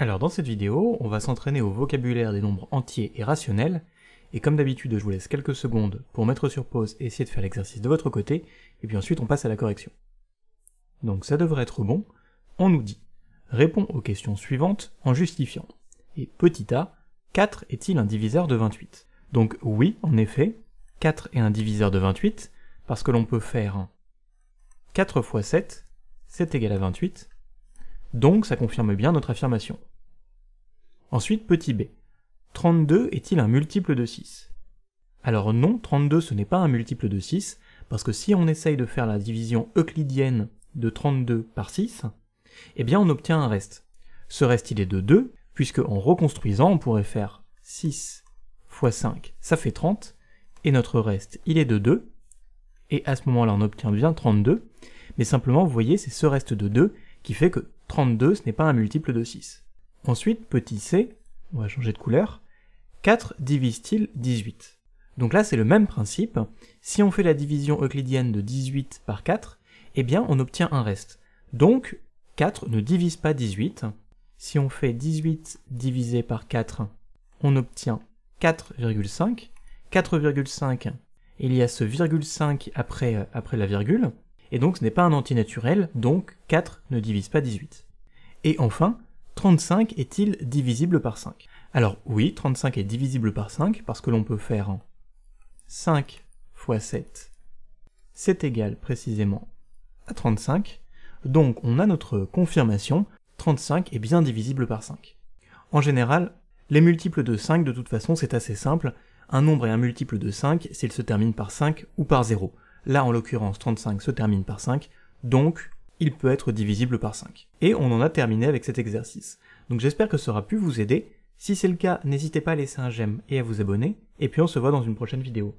Alors dans cette vidéo, on va s'entraîner au vocabulaire des nombres entiers et rationnels, et comme d'habitude je vous laisse quelques secondes pour mettre sur pause et essayer de faire l'exercice de votre côté, et puis ensuite on passe à la correction. Donc ça devrait être bon, on nous dit « Réponds aux questions suivantes en justifiant ». Et petit a, 4 est-il un diviseur de 28 Donc oui, en effet, 4 est un diviseur de 28, parce que l'on peut faire 4 fois 7, c'est égal à 28, donc ça confirme bien notre affirmation. Ensuite, petit b. 32 est-il un multiple de 6 Alors non, 32 ce n'est pas un multiple de 6, parce que si on essaye de faire la division euclidienne de 32 par 6, eh bien on obtient un reste. Ce reste il est de 2, puisque en reconstruisant on pourrait faire 6 x 5, ça fait 30, et notre reste il est de 2, et à ce moment-là on obtient bien 32, mais simplement vous voyez c'est ce reste de 2 qui fait que 32 ce n'est pas un multiple de 6. Ensuite, petit c, on va changer de couleur, 4 divise-t-il 18 Donc là, c'est le même principe. Si on fait la division euclidienne de 18 par 4, eh bien, on obtient un reste. Donc, 4 ne divise pas 18. Si on fait 18 divisé par 4, on obtient 4,5. 4,5, il y a ce virgule 5 après, euh, après la virgule, et donc ce n'est pas un antinaturel, donc 4 ne divise pas 18. Et enfin, 35 est-il divisible par 5 Alors oui, 35 est divisible par 5 parce que l'on peut faire 5 fois 7, c'est égal précisément à 35. Donc on a notre confirmation, 35 est bien divisible par 5. En général, les multiples de 5, de toute façon, c'est assez simple. Un nombre est un multiple de 5 s'il se termine par 5 ou par 0. Là, en l'occurrence, 35 se termine par 5, donc il peut être divisible par 5. Et on en a terminé avec cet exercice. Donc j'espère que ça aura pu vous aider. Si c'est le cas, n'hésitez pas à laisser un j'aime et à vous abonner, et puis on se voit dans une prochaine vidéo.